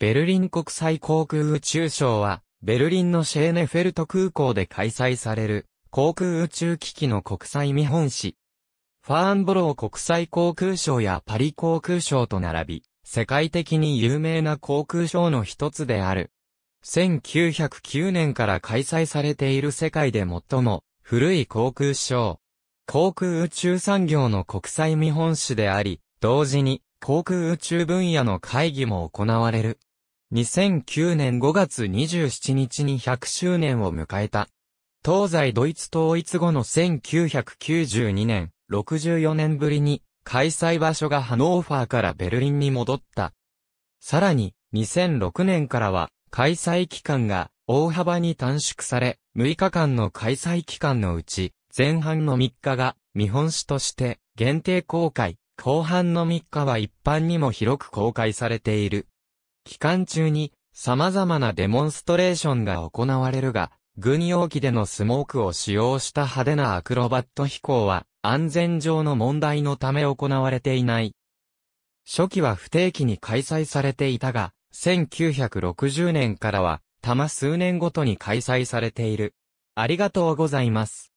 ベルリン国際航空宇宙ショーは、ベルリンのシェーネフェルト空港で開催される、航空宇宙機器の国際見本市。ファーンボロー国際航空ショーやパリ航空ショーと並び、世界的に有名な航空ショーの一つである。1909年から開催されている世界で最も古い航空ショー。航空宇宙産業の国際見本市であり、同時に航空宇宙分野の会議も行われる。2009年5月27日に100周年を迎えた。東西ドイツ統一後の1992年、64年ぶりに開催場所がハノーファーからベルリンに戻った。さらに、2006年からは開催期間が大幅に短縮され、6日間の開催期間のうち、前半の3日が見本市として限定公開、後半の3日は一般にも広く公開されている。期間中に様々なデモンストレーションが行われるが、軍用機でのスモークを使用した派手なアクロバット飛行は安全上の問題のため行われていない。初期は不定期に開催されていたが、1960年からは、たま数年ごとに開催されている。ありがとうございます。